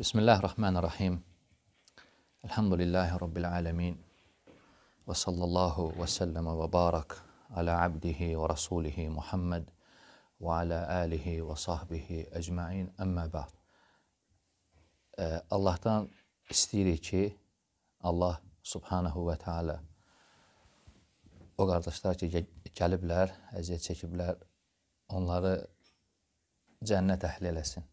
Bismillahirrahmanirrahim. Elhamdülillahi Rabbil alemin. Ve sallallahu ve selleme ve barak ala abdihi ve rasulihi Muhammed ve ala alihi ve sahbihi ecmain əmmə ba'd. Allahdan istəyirik ki, Allah subhanahu və teala o qardaşlar ki, gəliblər, əziyyət çəkiblər, onları cənnət əhli eləsin.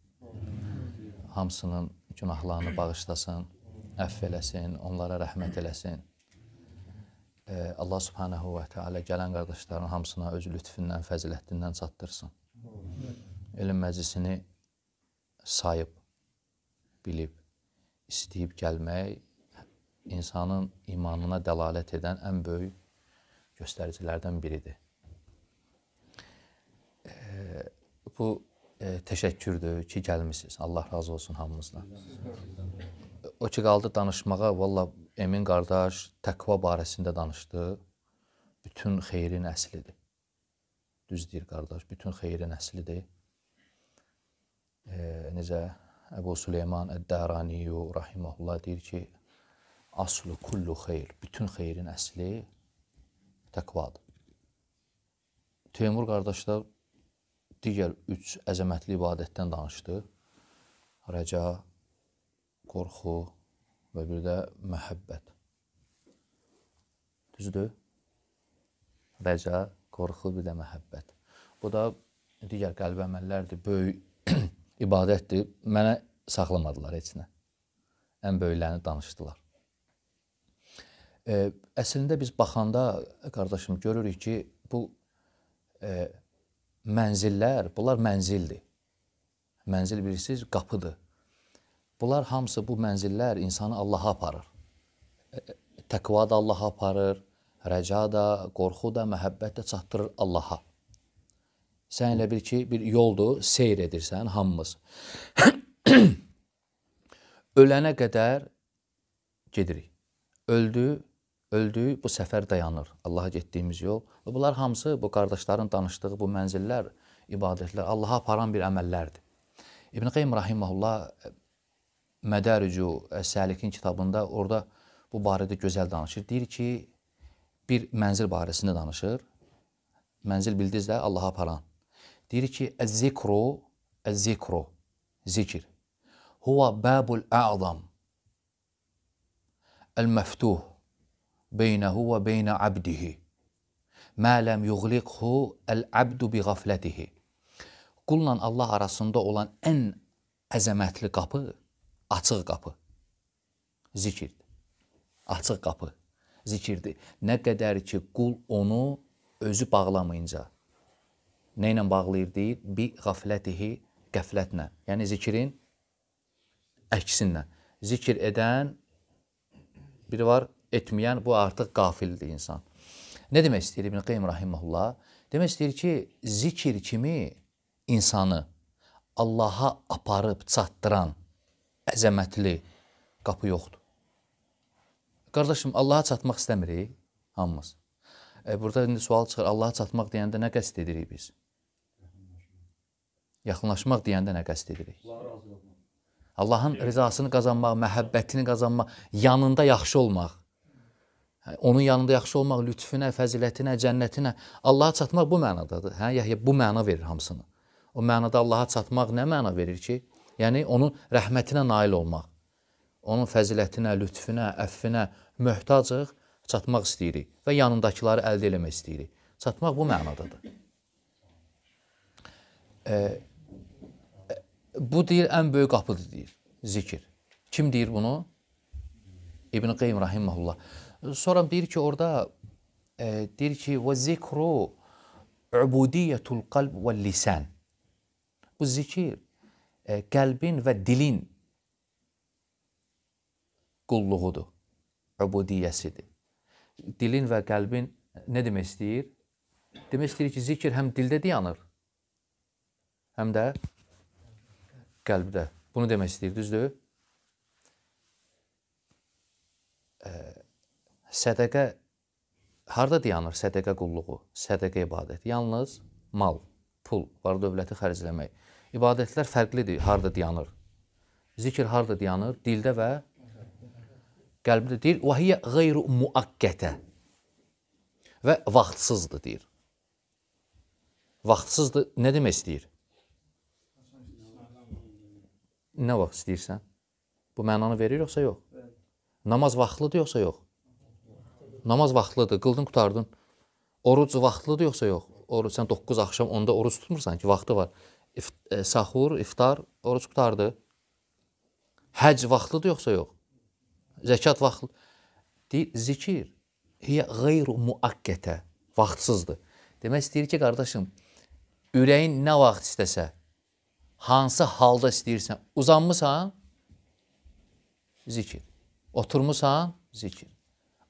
Hamsının günahlarını bağışlasın, əff eləsin, onlara rəhmət eləsin. Allah subhanahu və teala gələn qardaşların hamısına öz lütfündən, fəzilətindən çatdırsın. Elm məclisini sayıb, bilib, istəyib gəlmək insanın imanına dəlalət edən ən böyük göstəricilərdən biridir. Bu e, təşəkkürdür ki, gəlmisiniz. Allah razı olsun hamımızdan. O ki qaldı danışmağa, valla Emin qardaş təqva barəsində danışdı. Bütün xeyrin əslidir. Düz deyir qardaş, bütün xeyrin əslidir. E, necə Əbu Süleyman Əd-Dəraniyu rahimehullah deyir ki, aslu kullu xeyr, bütün xeyrin əsli təqvadır. Teymur qardaşlar digər üç əzəmətli ibadətdən danışdı. Rəca, qorxu və bir də məhəbbət. Düzdür? Rəca, qorxu, bir də məhəbbət. Bu da digər qəlbi əməllərdir, böyük ibadətdir. Mənə saxlamadılar heç nə. Ən böyüklərini danışdılar. E, əslində biz baxanda qardaşım görürük ki, bu e, mənzillər, bunlar mənzildir. Mənzil bilirsiniz, qapıdır. Bunlar hamısı bu mənzillər insanı Allaha aparır. E, e, təqva da Allaha aparır, rəca da, qorxu da, məhəbbət də çatdırır Allaha. Sən elə bil ki, bir yoldur, seyr edirsən hamımız. Ölənə qədər gedirik. Öldü, öldük, bu səfər dayanır. Allaha getdiyimiz yol. Və bunlar hamısı bu qardaşların danışdığı bu mənzillər, ibadətlər Allaha aparan bir əməllərdir. İbn Qayyim rahimehullah Mədəricu Səlikin kitabında orada bu barədə gözəl danışır. Deyir ki, bir mənzil barəsində danışır. Mənzil bildiniz də Allaha aparan. Deyir ki, əz-zikru, əz-zikru, zikr. Huwa babul a'zam. El-maftuh beynehu ve beyne abdihi. Mâ lem yuglikhu el abdu bi gafletihi. Qulla Allah arasında olan ən əzəmətli qapı, açıq qapı, zikirdir. Açıq qapı, zikirdir. Nə qədər ki, qul onu özü bağlamayınca, nə ilə bağlayır deyir? Bi qaflətihi qəflətlə. Yəni zikrin əksinlə. Zikir edən biri var, etməyən bu artıq qafildir insan. Nə demək istəyir İbn Qayyim rahimehullah? Demək istəyir ki, zikir kimi insanı Allaha aparıb çatdıran əzəmətli qapı yoxdur. Qardaşım, Allaha çatmaq istəmirik hamımız. E, burada indi sual çıxır. Allaha çatmaq deyəndə nə qəsd edirik biz? Yaxınlaşmaq deyəndə nə qəsd edirik? Allahın rizasını qazanmaq, məhəbbətini qazanmaq, yanında yaxşı olmaq. Hə, onun yanında yaxşı olmaq lütfünə, fəzilətinə, cənnətinə, Allaha çatmaq bu mənadadır. Hə, Yəhyə bu məna verir hamısını. O mənada Allaha çatmaq nə məna verir ki? Yəni onun rəhmətinə nail olmaq. Onun fəzilətinə, lütfünə, əffinə möhtacıq, çatmaq istəyirik və yanındakıları əldə eləmək istəyirik. Çatmaq bu mənadadır. E, bu deyir ən böyük qapıdır deyir zikir. Kim deyir bunu? İbn Qayyim rahimehullah. Sonra deyir ki, orada e, deyir ki, və zikru ubudiyyətul qalb və lisən. Bu zikir e, qəlbin və dilin qulluğudur, ubudiyyəsidir. Dilin və qəlbin nə demək istəyir? Demək istəyir ki, zikir həm dildə dayanır, həm də qəlbdə. Bunu demək istəyir, düzdür? Ə, e, sədəqə harda dayanır sədəqə qulluğu, sədəqə ibadət? Yalnız mal, pul, var dövləti xərcləmək. İbadətlər fərqlidir, harda dayanır. Zikr harda dayanır? Dildə və qəlbdə deyir, və hiyə qeyru muakkətə və vaxtsızdır, deyir. Vaxtsızdır, nə demək istəyir? Nə vaxt istəyirsən? Bu mənanı verir yoxsa yox? Namaz vaxtlıdır yoxsa yox? Namaz vaxtlıdır, qıldın, qutardın. Oruc vaxtlıdır yoxsa yox? Oruc sən 9 axşam 10-da oruc tutmursan ki, vaxtı var. İf e, sahur, iftar, oruc qutardı. Həc vaxtlıdır yoxsa yox? Zəkat vaxtlı. Deyir, zikir hiyə qeyru muakkətə, vaxtsızdır. Demək istəyir ki, qardaşım, ürəyin nə vaxt istəsə, hansı halda istəyirsən, uzanmısan, zikir. Oturmusan, zikir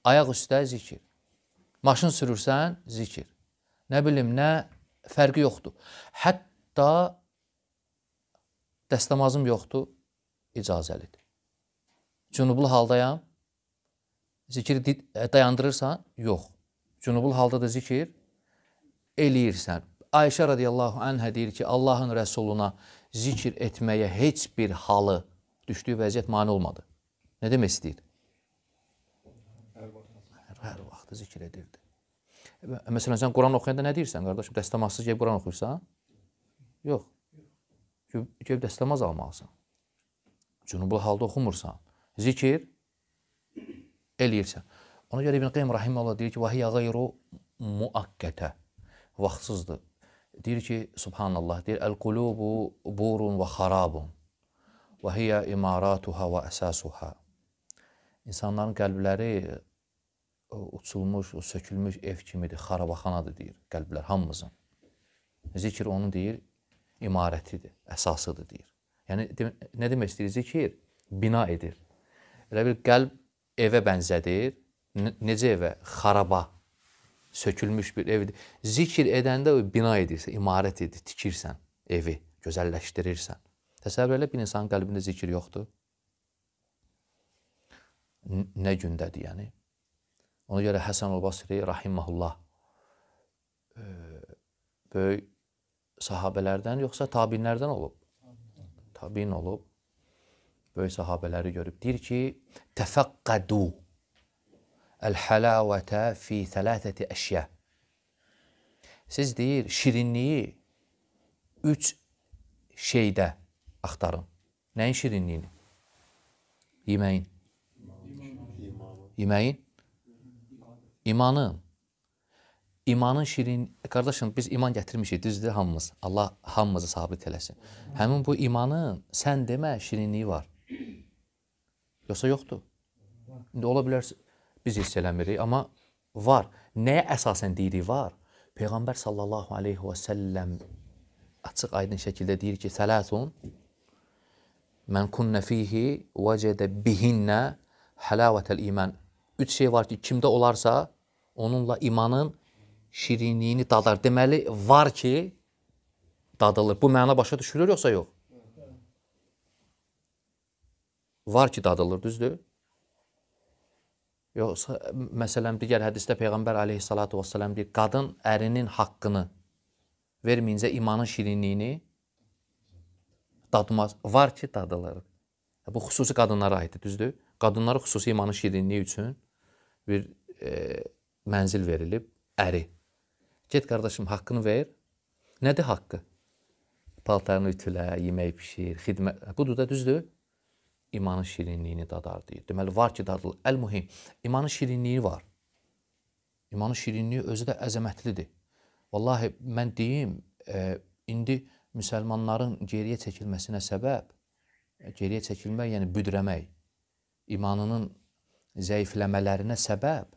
ayaq üstə zikir. Maşın sürürsən, zikir. Nə bilim, nə fərqi yoxdur. Hətta dəstəmazım yoxdur, icazəlidir. Cünublu haldayam, zikir e, dayandırırsan, yox. Cünublu halda da zikir eləyirsən. Ayşə radiyallahu anhə deyir ki, Allahın rəsuluna zikir etməyə heç bir halı düşdüyü vəziyyət mani olmadı. Nə demək istəyir? vaxtı zikr edirdi. E, məsələn, sən Quran oxuyanda nə deyirsən, qardaşım? Dəstəmazsız gəlib Quran oxuyursan? Yox. Gəlib dəstəmaz almalısan. Cünublu halda oxumursan. Zikir eləyirsən. Ona görə İbn Qeym rahimehullah deyir ki, "Vahiy gayru muakkata." Vaxtsızdır. Deyir ki, subhanallah, deyir, "El-qulubu burun və xarabun və hiya imaratuha və əsasuha." İnsanların qəlbləri uçulmuş, o sökülmüş ev kimidir, xarabaxanadır deyir qəlblər hamımızın. Zikir onun deyir imarətidir, əsasıdır deyir. Yəni de, nə demək istəyir? Zikir bina edir. Elə bir qəlb evə bənzədir. Ne, necə evə? Xaraba, sökülmüş bir evdir. Zikir edəndə o bina edirsən, imarət edir, tikirsən evi, gözəlləşdirirsən. Təsəvvür elə bir insanın qəlbində zikir yoxdur. N nə gündədir yəni? Ona görə Həsən Obasri rahiməhullah e, böyük sahabələrdən yoxsa tabinlərdən olub? Tabin olub. Böyük sahabələri görüb. Deyir ki, təfəqqədu əl-həlavətə fi thələtəti əşyə. Siz deyir, şirinliyi üç şeydə axtarın. Nəyin şirinliyini? Yeməyin. Yeməyin. İmanı, imanın şirin, qardaşım biz iman gətirmişik, düzdür hamımız. Allah hamımızı sabit eləsin. Həmin bu imanı sən demə şirinliyi var. Yoxsa yoxdur. İndi ola bilər biz hiss eləmirik, amma var. Nəyə əsasən deyirik var? Peyğəmbər sallallahu aleyhi və səlləm açıq aydın şəkildə deyir ki, sələsun mən kunnə fihi vəcədə bihinnə həlavətəl iman. Üç şey var ki, kimdə olarsa, onunla imanın şirinliyini dadar. Deməli, var ki, dadılır. Bu məna başa düşülür yoxsa yox? Var ki, dadılır, düzdür? Yoxsa, məsələn, digər hədisdə Peyğəmbər aleyhissalatu vesselam deyir, qadın ərinin haqqını verməyincə imanın şirinliyini dadmaz. Var ki, dadılır. Bu xüsusi qadınlara aiddir, düzdür? Qadınlara xüsusi imanın şirinliyi üçün bir e, mənzil verilib əri. Get qardaşım haqqını ver. Nədir haqqı? Paltarını ütülə, yemək bişir, xidmət. Budur da düzdür? İmanın şirinliyini dadar deyir. Deməli var ki, dadlı. Əl-mühim, imanın şirinliyi var. İmanın şirinliyi özü də əzəmətlidir. Vallahi mən deyim, e, indi müsəlmanların geriyə çəkilməsinə səbəb e, geriyə çəkilmək, yəni büdrəmək, imanının zəifləmələrinə səbəb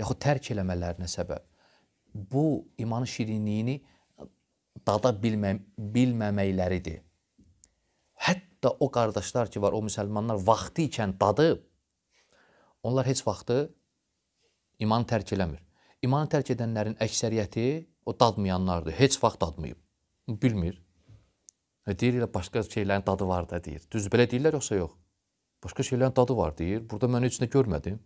yaxud tərk eləmələrinə səbəb. Bu imanın şirinliyini dada bilmə bilməməkləridir. Hətta o qardaşlar ki var, o müsəlmanlar vaxtı ikən dadıb, onlar heç vaxtı imanı tərk eləmir. İmanı tərk edənlərin əksəriyyəti o dadmayanlardır. Heç vaxt dadmayıb. Bilmir. E, deyir elə başqa şeylərin dadı var da deyir. Düz belə deyirlər yoxsa yox? Başqa şeylərin dadı var deyir. Burada mən heç nə görmədim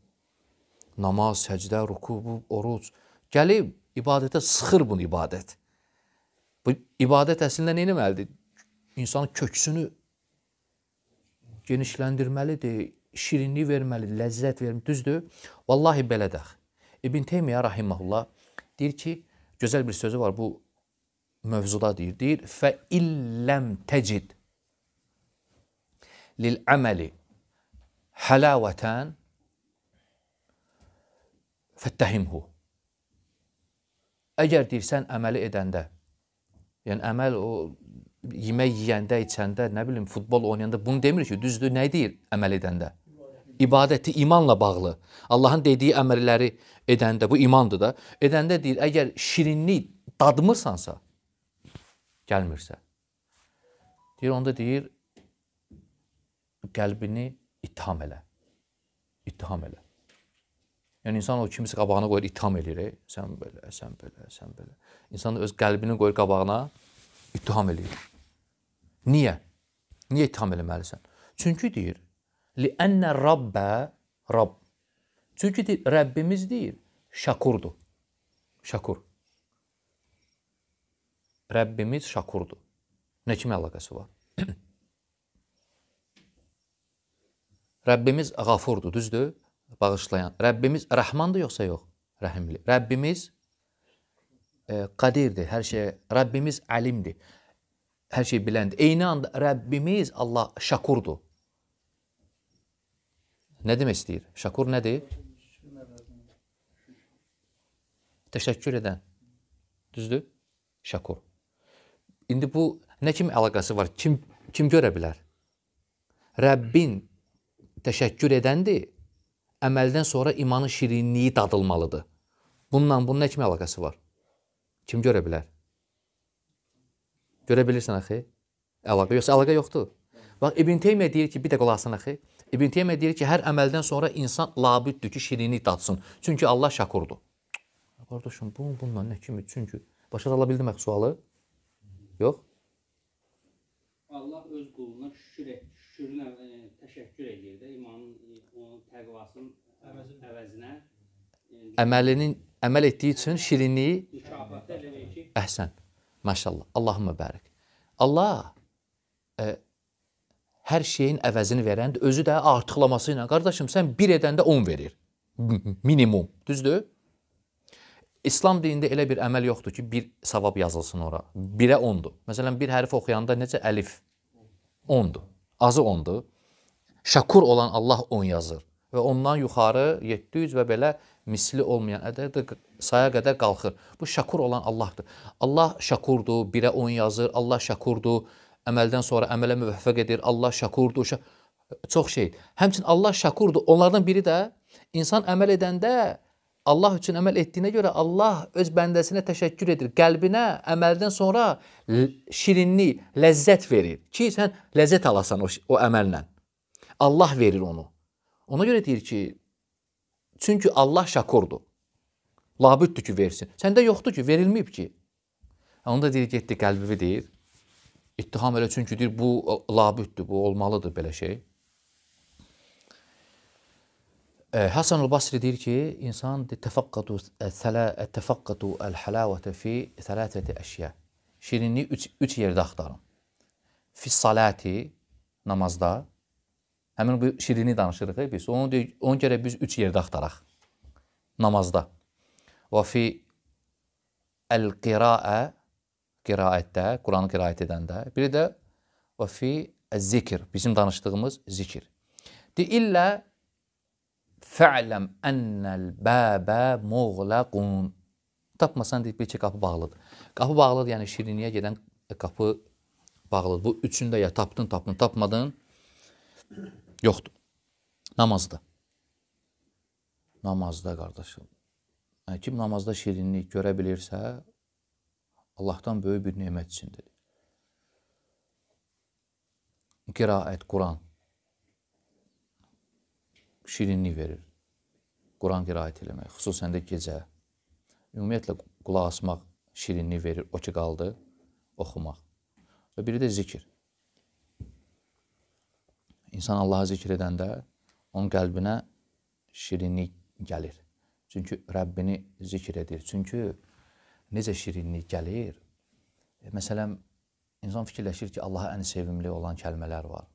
namaz, səcdə, ruku, bu oruc gəlib ibadətə sıxır bunu ibadət. Bu ibadət əslində nə etməlidir? İnsanın köksünü genişləndirməlidir, şirinlik verməlidir, ləzzət verməlidir, düzdür? Vallahi belə də. İbn Teymiyyə rahimehullah deyir ki, gözəl bir sözü var bu mövzuda deyir. Deyir: "Fə illəm təcid lil əməli halavatan" fəttəhimhu. Əgər deyirsən əməli edəndə, yəni əməl o yemək yeyəndə, içəndə, nə bilim, futbol oynayanda bunu demir ki, düzdür, nə deyir əməl edəndə? İbadəti imanla bağlı. Allahın dediyi əmrləri edəndə, bu imandır da, edəndə deyir, əgər şirinlik dadmırsansa, gəlmirsə. Deyir, onda deyir, qəlbini ittiham elə. İttiham elə. Yəni insan o kimisi qabağına qoyur, ittiham eləyir. E, sən belə, sən belə, sən belə. İnsan öz qəlbini qoyur qabağına, ittiham eləyir. Niyə? Niyə ittiham eləməlisən? Çünki deyir, li enne rabbə rabb. Çünki deyir, Rəbbimiz deyir, şakurdur. Şakur. Rəbbimiz şakurdur. Nə kimi əlaqəsi var? Rəbbimiz qafurdur, düzdür? bağışlayan. Rəbbimiz rəhmandır yoxsa yox? Rəhimli. Rəbbimiz e, qadirdir hər şeyə. Rəbbimiz alimdir. Hər şey biləndir. Eyni anda Rəbbimiz Allah şakurdur. Nə demək istəyir? Şakur nədir? Təşəkkür edən. Düzdür? Şakur. İndi bu nə kimi əlaqəsi var? Kim kim görə bilər? Rəbbin təşəkkür edəndir əməldən sonra imanın şirinliyi dadılmalıdır. Bununla bunun nə kimi əlaqəsi var? Kim görə bilər? Görə bilirsən axı? Əlaqə yoxsa əlaqə yoxdur. Bax İbn Teymiyyə deyir ki, bir də qulaq asın axı. İbn Teymiyyə deyir ki, hər əməldən sonra insan labüddür ki, şirinlik dadsın. Çünki Allah şakurdur. Qardaşım, bunun bununla nə kimi? Çünki başa sala bildim axı sualı? Yox? Allah öz quluna şükür, şükürün e, təşəkkür edir də imanın təqvasının e, əvəzinə əməlinin əməl etdiyi üçün şirinliyi mükafatda eləyir ki, əhsən. Maşallah. Allahumma bərik. Allah ə, e, hər şeyin əvəzini verəndir, özü də artıqlaması ilə. Qardaşım, sən 1 edəndə 10 verir. Minimum, düzdür? İslam dinində elə bir əməl yoxdur ki, bir savab yazılsın ora. 1-ə 10-dur. Məsələn, bir hərf oxuyanda necə əlif 10-dur. Azı 10-dur. Şəkur olan Allah 10 yazır və ondan yuxarı 700 və belə misli olmayan ədəd saya qədər qalxır. Bu şakur olan Allahdır. Allah şakurdur, birə 10 yazır, Allah şakurdur, əməldən sonra əmələ müvəffəq edir, Allah şakurdur, şa çox şey. Həmçinin Allah şakurdur. Onlardan biri də insan əməl edəndə Allah üçün əməl etdiyinə görə Allah öz bəndəsinə təşəkkür edir. Qəlbinə əməldən sonra şirinlik, ləzzət verir ki, sən ləzzət alasan o, o əməllə. Allah verir onu. Ona görə deyir ki, çünki Allah şakurdur. Labüddür ki, versin. Səndə yoxdur ki, verilməyib ki. Onu da deyir, getdi qəlbimi deyir. İttiham elə çünki deyir, bu labüddür, bu olmalıdır belə şey. E, Hasan el-Basri deyir ki, insan təfaqqatu e, e, təfaqqatu el-halavata fi thalathati ashya. Şirinliyi 3 3 yerdə axtarın. Fi salati namazda, Həmin bu şirini danışırıq hə, biz. Onu deyir, onu gərək biz 3 yerdə axtaraq. Namazda. Və fi el-qiraə qiraətdə, Quranı qiraət edəndə. Biri də və fi zikr, bizim danışdığımız zikr. De illə fa'lam annal baba mughlaqun. Tapmasan deyib bir qapı bağlıdır. Qapı bağlıdır, yəni şiriniyə gedən qapı bağlıdır. Bu üçünü də ya tapdın, tapdın, tapmadın. Yoxdur. Namazda. Namazda qardaşım. Yəni, kim namazda şirinlik görə bilirsə, Allahdan böyük bir nemət içindir. Qiraət, Quran şirinlik verir. Quran qiraət eləmək, xüsusən də gecə. Ümumiyyətlə, qulaq asmaq şirinlik verir, o ki qaldı, oxumaq. Və biri də zikir. İnsan Allahı zikr edəndə onun qəlbinə şirinlik gəlir. Çünki Rəbbini zikr edir. Çünki necə şirinlik gəlir? E, məsələn, insan fikirləşir ki, Allaha ən sevimli olan kəlmələr var.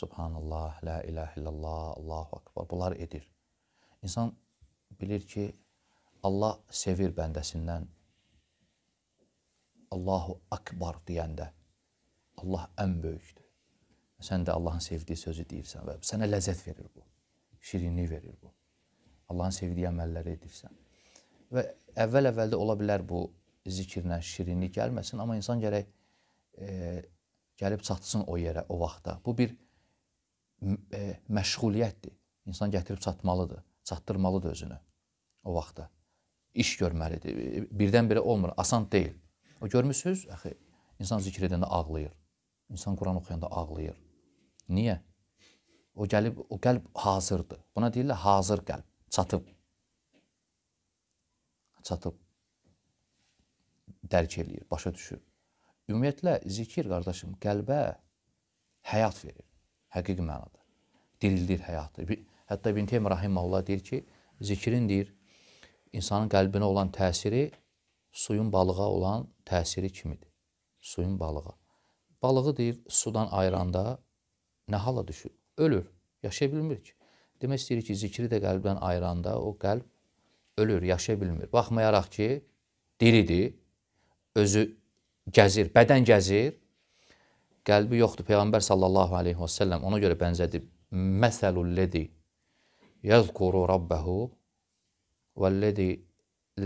Subhanallah, la ilahe illallah, Allahu akbar. Bunlar edir. İnsan bilir ki, Allah sevir bəndəsindən Allahu akbar deyəndə Allah ən böyükdür. Sən də Allahın sevdiyi sözü deyirsən və sənə ləzzət verir bu. Şirinlik verir bu. Allahın sevdiyi əməlləri edirsən. Və əvvəl-əvvəldə ola bilər bu zikirlə şirinlik gəlməsin, amma insan gərək e, gəlib çatsın o yerə, o vaxta. Bu bir e, məşğuliyyətdir. İnsan gətirib çatmalıdır, çatdırmalıdır özünü o vaxta. İş görməlidir. E, birdən-birə olmur, asan deyil. O görmüsüz, axı insan zikr edəndə ağlayır. İnsan Quran oxuyanda ağlayır. Niyə? O gəlib, o qəlb hazırdır. Buna deyirlər hazır qəlb, çatıb. Çatıb. Dərk eləyir, başa düşür. Ümumiyyətlə zikir qardaşım qəlbə həyat verir. Həqiqi mənada. Dirildir həyatı. Hətta İbn Teymiyyə rahimehullah deyir ki, zikrin deyir insanın qəlbinə olan təsiri suyun balığa olan təsiri kimidir. Suyun balığa. Balığı deyir sudan ayıranda nə hala düşür? Ölür, yaşaya bilmir ki. Demək istəyir ki, zikri də qəlbdən ayıranda o qəlb ölür, yaşaya bilmir. Baxmayaraq ki, diridir, özü gəzir, bədən gəzir, qəlbi yoxdur. Peyğəmbər sallallahu aleyhi və səlləm ona görə bənzədib. Məsəlulledi yəzkuru rabbəhu vəlledi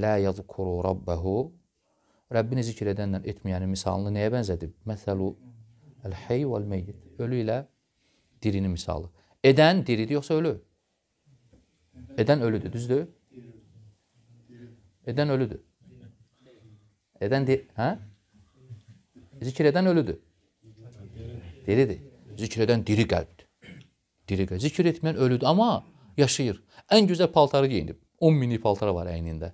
lə yəzkuru rabbəhu Rəbbini zikr edənlə etməyənin misalını nəyə bənzədib? Məsəlu əl-hey vəl-meyyid. Ölü ilə Dirinin misalı. Edən diridir yoxsa ölü? Edən ölüdür, düzdür? Edən ölüdür. Edən di hə? Zikr edən ölüdür. Diridir. Zikr edən diri qəlbdir. Diri qəlb. Zikr etməyən ölüdür, amma yaşayır. Ən gözəl paltarı geyinib. 10 mini paltarı var əynində.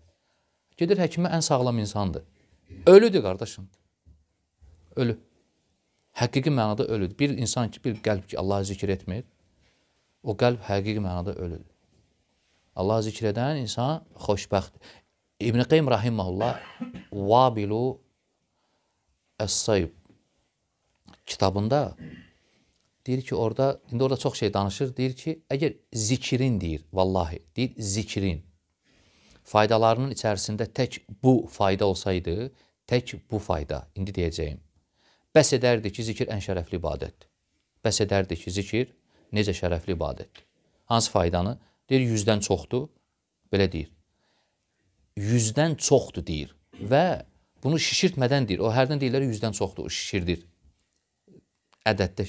Gedir həkimə ən sağlam insandır. Ölüdür qardaşım. Ölü həqiqi mənada ölüdür. Bir insan ki, bir qəlb ki, Allahı zikr etmir, o qəlb həqiqi mənada ölüdür. Allahı zikr edən insan xoşbəxtdir. İbn-i Qeym Rahiməhullah Vabilu Əs-Sayb kitabında deyir ki, orada, indi orada çox şey danışır, deyir ki, əgər zikrin deyir, vallahi, deyir zikrin faydalarının içərisində tək bu fayda olsaydı, tək bu fayda, indi deyəcəyim, Bəs edərdi ki, zikir ən şərəfli ibadətdir. Bəs edərdi ki, zikir necə şərəfli ibadətdir. Hansı faydanı? Deyir, yüzdən çoxdur, belə deyir. Yüzdən çoxdur deyir və bunu şişirtmədən deyir. O hərdən deyirlər, yüzdən çoxdur, o şişirdir. Ədəddə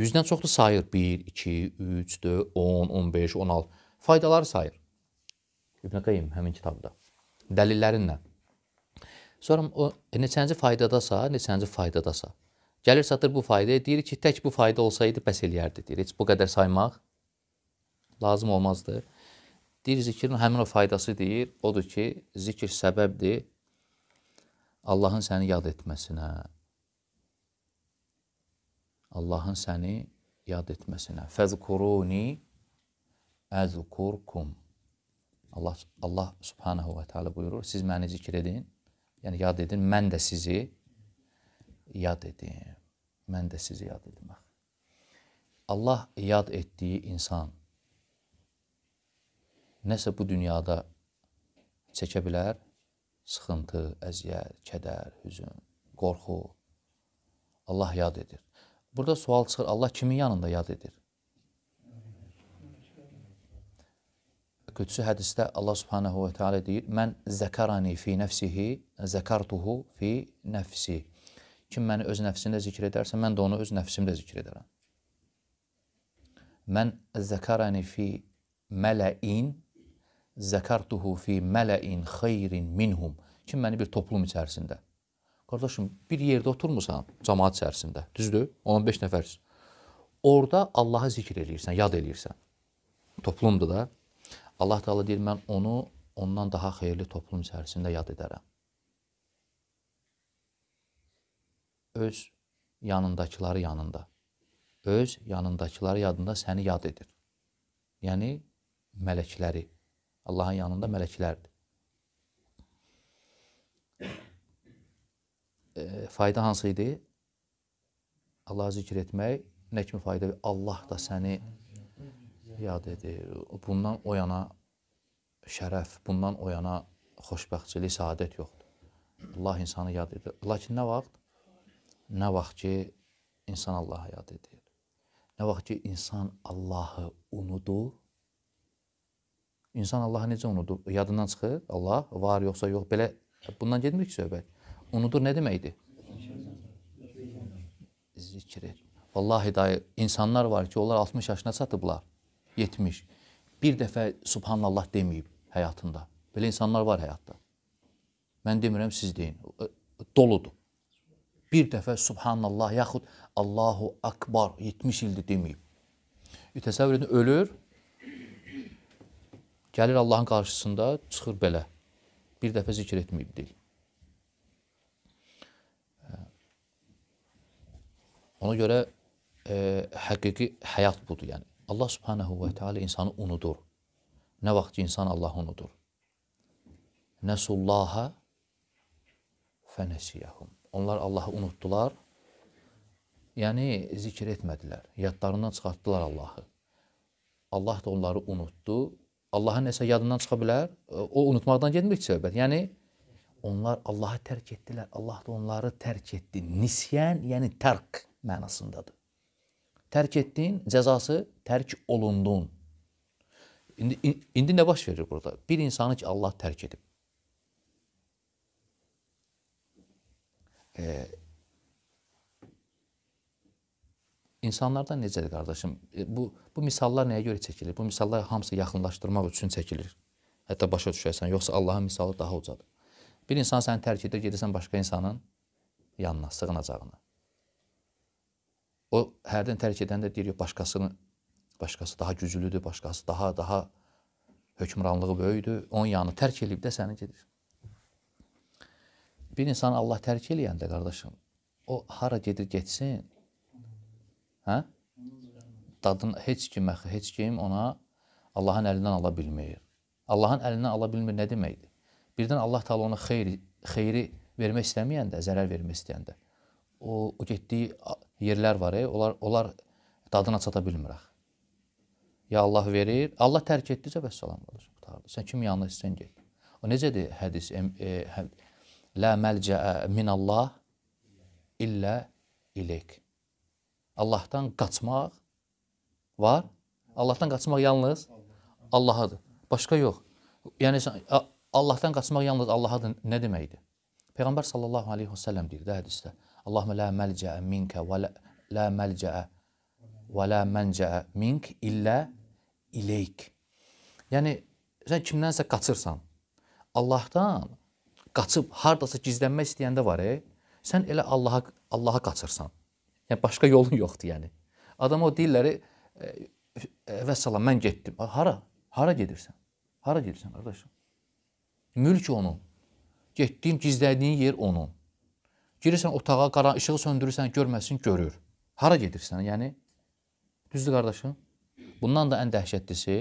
yüzdən çoxdur sayır. 1, 2, 3, 4, 10, 15, 16. Faydaları sayır. İbn-i Qeym həmin kitabda. Dəlillərinlə. Sonra o e, neçənci faydadasa, neçənci faydadasa. Gəlir satır bu faydaya, deyir ki, tək bu fayda olsaydı bəs eləyərdi, deyir. Heç bu qədər saymaq lazım olmazdı. Deyir zikrin həmin o faydası deyir, odur ki, zikr səbəbdir Allahın səni yad etməsinə. Allahın səni yad etməsinə. Fəzkuruni əzkurkum. Allah Allah Subhanahu və Teala buyurur, siz məni zikr edin, Yəni yad edin, mən də sizi yad edim. Mən də sizi yad edim. Allah yad etdiyi insan nəsə bu dünyada çəkə bilər? Sıxıntı, əziyyət, kədər, hüzün, qorxu. Allah yad edir. Burada sual çıxır, Allah kimin yanında yad edir? qüdsü hədisdə Allah subhanahu və teala deyir: "Mən zəkarani fi nəfsihi, zəkartuhu fi nəfsi." Kim məni öz nəfsində zikr edərsə, mən də onu öz nəfsimdə zikr edərəm. Mən zəkarani fi mələin, zəkartuhu fi mələin xeyrin minhum. Kim məni bir toplum içərisində. Qardaşım, bir yerdə oturmusan, cəmaət içərisində, düzdür? 15 nəfərsiz. Orda Allahı zikr eləyirsən, yad eləyirsən. Toplumdur da. Allah Teala deyir, mən onu ondan daha xeyirli toplum içərisində yad edərəm. Öz yanındakıları yanında, öz yanındakıları yadında səni yad edir. Yəni, mələkləri, Allahın yanında mələklərdir. E, fayda hansı idi? Allahı zikr etmək nə kimi fayda? Allah da səni yad edir. Bundan o yana şərəf, bundan o yana xoşbəxtçilik, saadət yoxdur. Allah insanı yad edir. Lakin nə vaxt? Nə vaxt ki, insan Allahı yad edir. Nə vaxt ki, insan Allahı unudur. İnsan Allahı necə unudur? Yadından çıxır, Allah var yoxsa yox, belə bundan getmir ki söhbət. Unudur nə deməkdir? Zikri. Vallahi dayı, insanlar var ki, onlar 60 yaşına çatıblar. 70. Bir dəfə subhanallah deməyib həyatında. Belə insanlar var həyatda. Mən demirəm, siz deyin. E, doludur. Bir dəfə subhanallah yaxud Allahu akbar 70 ildir deməyib. E, təsəvvür edin, ölür, gəlir Allahın qarşısında, çıxır belə. Bir dəfə zikr etməyib deyil. Ona görə e, həqiqi həyat budur, yəni Allah subhanahu və teala insanı unudur. Nə vaxt insan Allahı unudur. Nəsullaha fənəsiyəhum. Onlar Allahı unutdular, yəni zikr etmədilər, yadlarından çıxartdılar Allahı. Allah da onları unutdu. Allahı nəsə yadından çıxa bilər, o unutmaqdan getmir ki, söhbət. Yəni, onlar Allahı tərk etdilər, Allah da onları tərk etdi. Nisyan, yəni tərk mənasındadır. Tərk etdin, cəzası tərk olundun. İndi, indi nə baş verir burada? Bir insanı ki, Allah tərk edib. Ee, insanlardan necədir, qardaşım? E, bu, bu misallar nəyə görə çəkilir? Bu misallar hamısı yaxınlaşdırmaq üçün çəkilir. Hətta başa düşəsən, yoxsa Allahın misalı daha ucadır. Bir insan səni tərk edir, gedirsən başqa insanın yanına, sığınacağına. O hərdən tərk edəndə deyir, başqasını, başqası daha güclüdür, başqası daha, daha hökmranlığı böyüdür. Onun yanı tərk edib də səni gedir. Bir insan Allah tərk eləyəndə, qardaşım, o hara gedir getsin, hə? Dadın heç kim, heç kim ona Allahın əlindən ala bilmir. Allahın əlindən ala bilmir nə deməkdir? Birdən Allah Taala ona xeyri, xeyri vermək istəməyəndə, zərər vermək istəyəndə, o, o getdiyi yerlər var, e, onlar onlar dadına çata bilmirək. Ya Allah verir, Allah tərk etdicə bəs salam qalır, qutardı. Sən kim yanına istəsən get. O necədir hədis? E, e, hə, La məlcə min Allah illə ileyk. Allahdan qaçmaq var. Allahdan qaçmaq yalnız Allahadır. Başqa yox. Yəni Allahdan qaçmaq yalnız Allahadır nə deməkdir? Peyğəmbər sallallahu alayhi və sallam deyir də hədisdə. Allahümme la məlcəə minkə və la məlcəə və la məncəə mink illə ileyk. Yəni, sən kimdənsə qaçırsan, Allahdan qaçıb hardasa gizlənmək istəyəndə var, e, sən elə Allaha, Allaha qaçırsan. Yəni, başqa yolun yoxdur, yəni. Adam o deyirləri, e, e vəssalam, mən getdim. Hara? Hara gedirsən? Hara gedirsən, qardaşım? Mülk onun. Getdiyin, gizlədiyin yer onun. Girirsən otağa, qara işığı söndürürsən, görməsin, görür. Hara gedirsən? Yəni düzdür qardaşım? Bundan da ən dəhşətlisi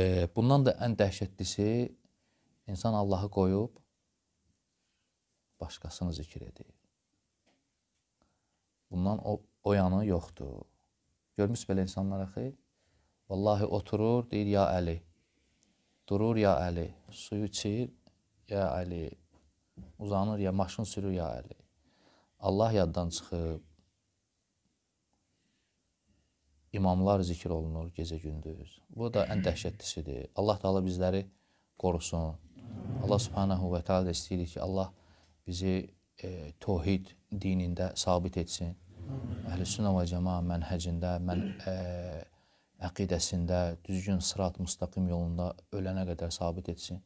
e, bundan da ən dəhşətlisi insan Allahı qoyub başqasını zikr edir. Bundan o, o yanı yoxdur. Görmüş belə insanlar axı? Vallahi oturur, deyir ya Əli. Durur ya Əli. Suyu içir, ya Əli uzanır ya maşın sürür ya əli. Allah yaddan çıxıb, imamlar zikir olunur gecə-gündüz. Bu da ən dəhşətlisidir. Allah da Allah bizləri qorusun. Allah subhanahu və teala da istəyirik ki, Allah bizi e, tohid dinində sabit etsin. Əhl-i sünnə və cəma mənhəcində, mən, e, əqidəsində, düzgün sırat, müstəqim yolunda ölənə qədər sabit etsin.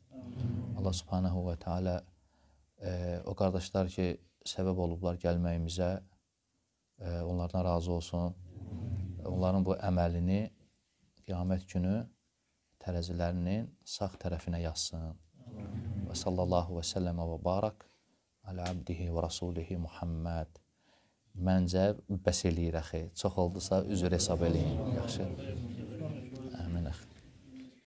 Allah subhanahu və teala e, o qardaşlar ki, səbəb olublar gəlməyimizə, e, onlardan razı olsun. Onların bu əməlini qiyamət günü tərəzilərinin sağ tərəfinə yazsın. Və sallallahu və səlləmə və barak alə abdihi və rasulihi Muhammed. Məncə bəs eləyir əxi. Çox oldusa üzr hesab eləyin. Yaxşı.